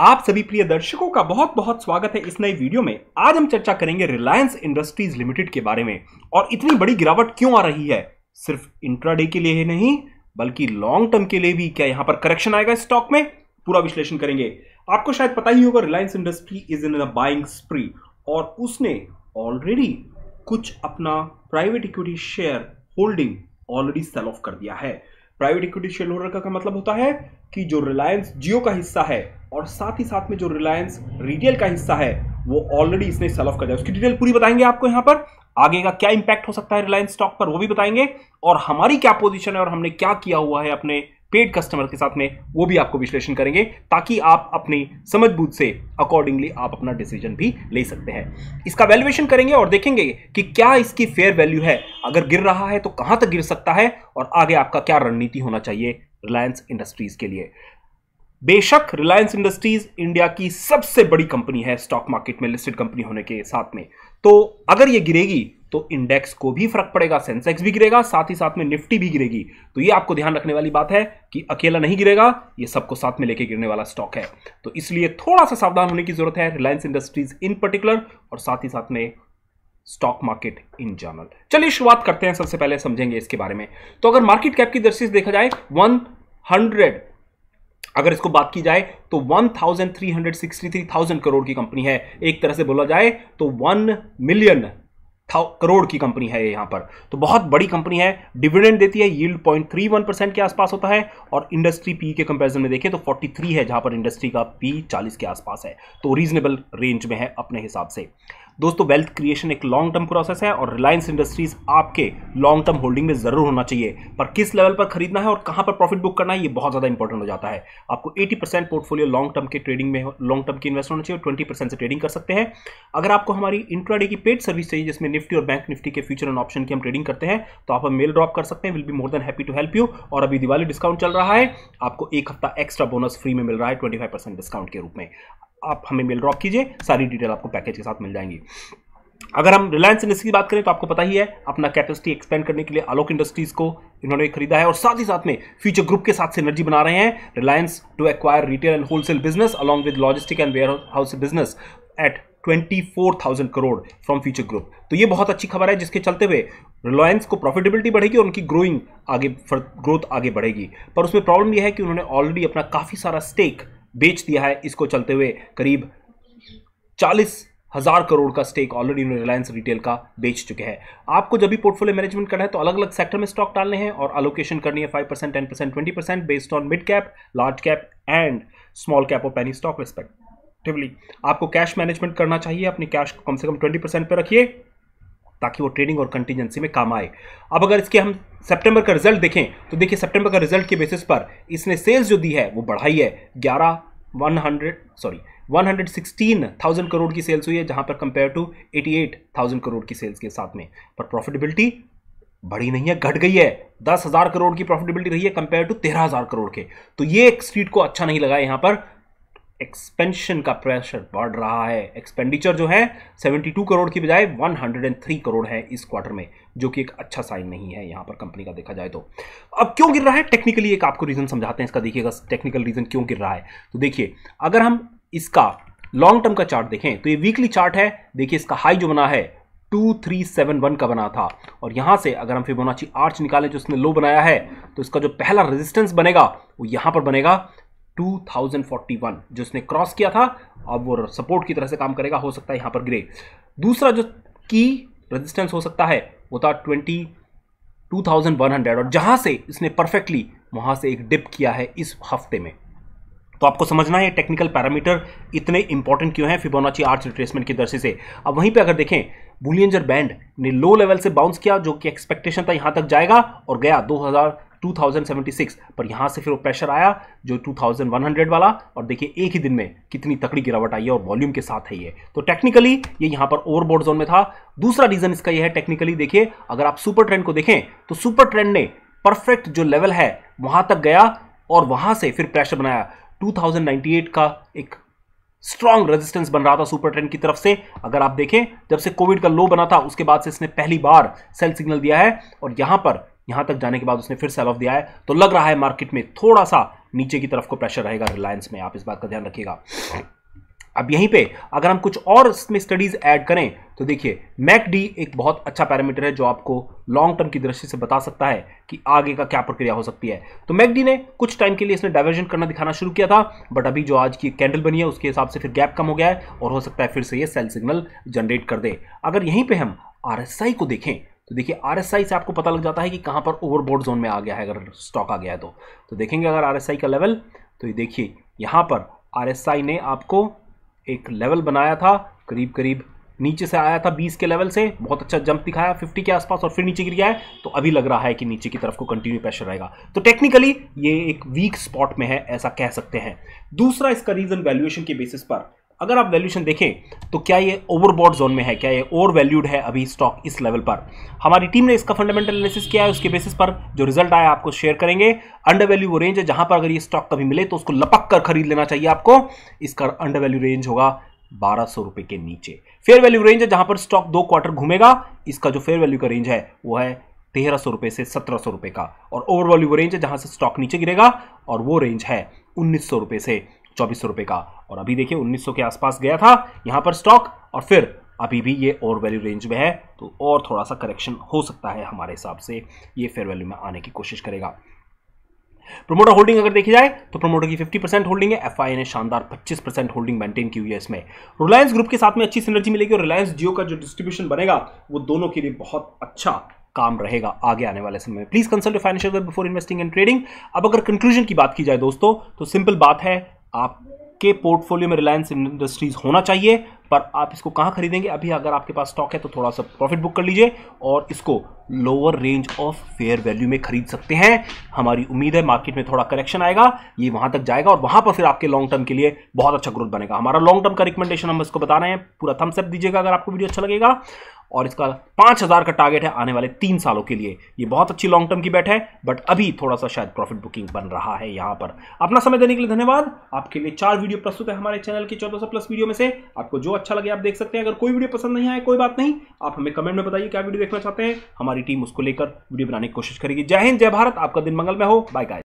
आप सभी प्रिय दर्शकों का बहुत बहुत स्वागत है इस नई वीडियो में आज हम चर्चा करेंगे रिलायंस इंडस्ट्रीज लिमिटेड के बारे में और इतनी बड़ी गिरावट क्यों आ रही है सिर्फ इंट्राडे के लिए ही नहीं बल्कि लॉन्ग टर्म के लिए भी क्या यहां पर करेक्शन आएगा स्टॉक में पूरा विश्लेषण करेंगे आपको शायद पता ही होगा Reliance industry is in buying spree और उसने ऑलरेडी कुछ अपना private equity share holding already sell off कर दिया है प्राइवेट इक्विटी शेयर होल्डर का, मतलब होता है कि जो रिलायंस जियो का हिस्सा है और साथ ही साथ में जो रिलायंस रिटेल का हिस्सा है वो ऑलरेडी इसने सेल ऑफ कर दिया उसकी डिटेल पूरी बताएंगे आपको यहां पर आगे का क्या इंपैक्ट हो सकता है रिलायंस स्टॉक पर वो भी बताएंगे और हमारी क्या पोजीशन है और हमने क्या किया हुआ है अपने पेड कस्टमर के साथ में वो भी आपको विश्लेषण करेंगे ताकि आप अपनी समझ से अकॉर्डिंगली आप अपना डिसीजन भी ले सकते हैं इसका वैल्यूएशन करेंगे और देखेंगे कि क्या इसकी फेयर वैल्यू है अगर गिर रहा है तो कहां तक गिर सकता है और आगे आपका क्या रणनीति होना चाहिए रिलायंस इंडस्ट्रीज के लिए बेशक रिलायंस इंडस्ट्रीज इंडिया की सबसे बड़ी कंपनी है स्टॉक मार्केट में लिस्टेड कंपनी होने के साथ में तो अगर ये गिरेगी तो इंडेक्स को भी फर्क पड़ेगा सेंसेक्स भी गिरेगा साथ ही साथ में निफ्टी भी गिरेगी तो ये आपको ध्यान रखने वाली बात है कि अकेला नहीं गिरेगा ये सबको साथ में लेके गिरने वाला स्टॉक है तो इसलिए थोड़ा सा सावधान होने की जरूरत है रिलायंस इंडस्ट्रीज इन पर्टिकुलर और साथ ही साथ में स्टॉक मार्केट इन जनरल चलिए शुरुआत करते हैं सबसे पहले समझेंगे इसके बारे में तो अगर मार्केट कैप की दृष्टि से देखा जाए वन हंड्रेड अगर इसको बात की जाए तो 1,363,000 करोड़ की कंपनी है एक तरह से बोला जाए तो 1 मिलियन करोड़ की कंपनी है यहां पर तो बहुत बड़ी कंपनी है डिविडेंड देती है yield point three one percent के आसपास होता है और इंडस्ट्री पी के कंपैरिजन में देखें तो 43 है जहां पर इंडस्ट्री का पी 40 के आसपास है तो रीजनेबल रेंज में है अपने हिसाब से दोस्तों वेल्थ क्रिएशन एक लॉन्ग टर्म प्रोसेस है और रिलायंस इंडस्ट्रीज आपके लॉन्ग टर्म होल्डिंग में जरूर होना चाहिए पर किस लेवल पर खरीदना है और कहां पर प्रॉफिट बुक करना है ये बहुत ज्यादा इंपॉर्टेंट हो जाता है आपको 80 परसेंट पोर्टफोलियो लॉन्ग टर्म के ट्रेडिंग में लॉन्ग टर्म की इन्वेस्ट होना चाहिए ट्वेंटी परसेंट से ट्रेडिंग कर सकते हैं अगर आपको हमारी इंट्राडे की पेड सर्विस चाहिए जिसमें निफ्टी और बैंक निफ्टी के फ्यूचर एंड ऑप्शन की हम ट्रेडिंग करते हैं तो आप मेल ड्रॉप कर सकते हैं will be more than happy to help you और अभी दिवाली डिस्काउंट चल रहा है आपको एक हफ्ता एक्स्ट्रा बोनस फ्री में मिल रहा है ट्वेंटी डिस्काउंट के रूप में आप हमें मेल ड्रॉप कीजिए सारी डिटेल आपको पैकेज के साथ मिल जाएंगी अगर हम रिलायंस इंडस्ट्री की बात करें तो आपको पता ही है अपना कैपेसिटी एक्सपेंड करने के लिए आलोक इंडस्ट्रीज़ को इन्होंने खरीदा है और साथ ही साथ में फ्यूचर ग्रुप के साथ सिनर्जी बना रहे हैं Reliance to acquire retail and wholesale business along with logistic and warehouse business at 24,000 crore from Future Group तो ये बहुत अच्छी खबर है जिसके चलते हुए रिलायंस को प्रॉफिटेबिलिटी बढ़ेगी और उनकी ग्रोइंग आगे ग्रोथ आगे बढ़ेगी पर उसमें प्रॉब्लम यह है कि उन्होंने ऑलरेडी अपना काफ़ी सारा स्टेक बेच दिया है इसको चलते हुए करीब चालीस हज़ार करोड़ का स्टेक ऑलरेडी रिलायंस रिटेल का बेच चुके हैं आपको जब भी पोर्टफोलियो मैनेजमेंट करना है तो अलग अलग सेक्टर में स्टॉक डालने हैं और अलोकेशन करनी है five percent ten percent twenty percent based on mid cap large cap and small cap और पैनी स्टॉक रिस्पेक्टिवली आपको कैश मैनेजमेंट करना चाहिए अपने कैश को कम से कम ट्वेंटी परसेंट पर रखिए ताकि वो ट्रेडिंग और कंटिजेंसी में काम आए अब अगर इसके हम सितंबर का रिजल्ट देखें तो देखिए सितंबर का रिजल्ट के बेसिस पर इसने सेल्स जो दी है वो बढ़ाई है 11 100 सॉरी 116,000 करोड़ की सेल्स हुई है जहां पर कंपेयर टू 88,000 करोड़ की सेल्स के साथ में पर प्रॉफिटेबिलिटी बढ़ी नहीं है घट गई है दस हजार करोड़ की प्रॉफिटेबिलिटी रही है कंपेयर टू तेरह हजार करोड़ के तो ये एक स्ट्रीट को अच्छा नहीं लगा यहाँ पर एक्सपेंशन का प्रेशर बढ़ रहा है एक्सपेंडिचर जो है 72 करोड़ की बजाय 103 करोड़ है इस क्वार्टर में जो कि एक अच्छा साइन नहीं है यहां पर कंपनी का देखा जाए तो अब क्यों गिर रहा है टेक्निकली एक आपको रीजन समझाते हैं इसका देखिएगा टेक्निकल रीजन क्यों गिर रहा है तो देखिए अगर हम इसका लॉन्ग टर्म का चार्ट देखें तो ये वीकली चार्ट है देखिए इसका हाई जो बना है 2371 का बना था और यहां से अगर हम फिबोनाची आर्च निकालें जो इसने लो बनाया है तो इसका जो पहला रेजिस्टेंस बनेगा वो यहां पर बनेगा 2041 जो इसने क्रॉस किया था अब वो सपोर्ट की तरह से काम करेगा हो सकता है यहाँ पर ग्रे दूसरा जो की रेजिस्टेंस हो सकता है वो था 20 2100 और जहां से इसने परफेक्टली वहां से एक डिप किया है इस हफ्ते में तो आपको समझना है टेक्निकल पैरामीटर इतने इंपॉर्टेंट क्यों हैं फिबोनाची आर्च रिट्रेसमेंट की दृष्टि से अब वहीं पे अगर देखें बुलियंजर बैंड ने लो लेवल से बाउंस किया जो कि एक्सपेक्टेशन था यहां तक जाएगा और गया दो हजार 2076 पर यहाँ से फिर वो प्रेशर आया जो 2100 वाला और देखिए एक ही दिन में कितनी तकड़ी गिरावट आई है और वॉल्यूम के साथ है ये तो टेक्निकली ये यहाँ पर ओवरबोर्ड जोन में था दूसरा रीजन इसका यह है टेक्निकली देखिए अगर आप सुपर ट्रेंड को देखें तो सुपर ट्रेंड ने परफेक्ट जो लेवल है वहां तक गया और वहां से फिर प्रेशर बनाया टू का एक स्ट्रांग रेजिस्टेंस बन रहा था सुपर ट्रेंड की तरफ से अगर आप देखें जब से कोविड का लो बना था उसके बाद से इसने पहली बार सेल सिग्नल दिया है और यहां पर यहाँ तक जाने के बाद उसने फिर सेल ऑफ दिया है तो लग रहा है मार्केट में थोड़ा सा नीचे की तरफ को प्रेशर रहेगा रिलायंस में आप इस बात का ध्यान रखिएगा अब यहीं पे अगर हम कुछ और इसमें स्टडीज ऐड करें तो देखिए मैक डी एक बहुत अच्छा पैरामीटर है जो आपको लॉन्ग टर्म की दृष्टि से बता सकता है कि आगे का क्या प्रक्रिया हो सकती है तो मैक डी ने कुछ टाइम के लिए इसने डाइवर्जन करना दिखाना शुरू किया था बट अभी जो आज की कैंडल बनी है उसके हिसाब से फिर गैप कम हो गया है और हो सकता है फिर से ये सेल सिग्नल जनरेट कर दे अगर यहीं पर हम आर को देखें तो देखिए आर से आपको पता लग जाता है कि कहाँ पर ओवरबोर्ड जोन में आ गया है अगर स्टॉक आ गया है तो तो देखेंगे अगर आर का लेवल तो ये देखिए यहाँ पर आर ने आपको एक लेवल बनाया था करीब करीब नीचे से आया था 20 के लेवल से बहुत अच्छा जंप दिखाया 50 के आसपास और फिर नीचे गिर गया है तो अभी लग रहा है कि नीचे की तरफ को कंटिन्यू प्रेशर रहेगा तो टेक्निकली ये एक वीक स्पॉट में है ऐसा कह सकते हैं दूसरा इसका रीज़न वैल्यूएशन के बेसिस पर अगर आप वैल्यूशन देखें तो क्या ये ओवरबॉड जोन में है क्या ये ओवर वैल्यूड है अभी स्टॉक इस लेवल पर हमारी टीम ने इसका फंडामेंटल एनालिसिस किया है उसके बेसिस पर जो रिजल्ट आया आपको शेयर करेंगे अंडर वैल्यू वो रेंज है जहां पर अगर ये स्टॉक कभी मिले तो उसको लपक कर खरीद लेना चाहिए आपको इसका अंडर वैल्यू रेंज होगा बारह सौ रुपए के नीचे फेयर वैल्यू रेंज है जहां पर स्टॉक दो क्वार्टर घूमेगा इसका जो फेयर वैल्यू का रेंज है वो है तेरह सौ रुपए से सत्रह सौ रुपए का और ओवर वैल्यू वो रेंज है जहां से स्टॉक नीचे गिरेगा और वो रेंज है उन्नीस सौ रुपए से चौबीस सौ रुपए का और अभी देखिए 1900 के आसपास गया था यहां पर स्टॉक और फिर अभी भी ये और वैल्यू रेंज में है तो और थोड़ा सा करेक्शन हो सकता है हमारे हिसाब से ये फेयर वैल्यू में आने की कोशिश करेगा प्रमोटर होल्डिंग अगर देखी जाए तो प्रमोटर की 50 परसेंट होल्डिंग है एफ ने शानदार 25 परसेंट होल्डिंग मेंटेन की हुई है इसमें रिलायंस ग्रुप के साथ में अच्छी सिनर्जी मिलेगी और रिलायंस जियो का जो डिस्ट्रीब्यूशन बनेगा वो दोनों के लिए बहुत अच्छा काम रहेगा आगे आने वाले समय में please consult financial before investing and trading अब अगर कंक्लूजन की बात की जाए दोस्तों तो सिंपल बात है आपके पोर्टफोलियो में रिलायंस इंडस्ट्रीज़ होना चाहिए पर आप इसको कहाँ खरीदेंगे अभी अगर आपके पास स्टॉक है तो थोड़ा सा प्रॉफिट बुक कर लीजिए और इसको lower range of fair value में खरीद सकते हैं हमारी उम्मीद है मार्केट में थोड़ा करेक्शन आएगा ये वहां तक जाएगा और वहां पर फिर आपके लॉन्ग टर्म के लिए बहुत अच्छा ग्रोथ बनेगा हमारा लॉन्ग टर्म का रिकमेंडेशन हम इसको बता रहे हैं पूरा थम्सअप दीजिएगा अगर आपको वीडियो अच्छा लगेगा और इसका पांच हज़ार का टारगेट है आने वाले तीन सालों के लिए ये बहुत अच्छी लॉन्ग टर्म की बैठ है बट अभी थोड़ा सा शायद प्रॉफिट बुकिंग बन रहा है यहां पर अपना समय देने के लिए धन्यवाद आपके लिए चार वीडियो प्रस्तुत है हमारे चैनल की चौदह प्लस वीडियो में से आपको जो अच्छा लगे आप देख सकते हैं अगर कोई वीडियो पसंद नहीं आए कोई बात नहीं आप हमें कमेंट में बताइए क्या वीडियो देखना चाहते हैं हमारी टीम उसको लेकर वीडियो बनाने की कोशिश करेगी जय हिंद जय भारत आपका दिन मंगल में हो बाय गाय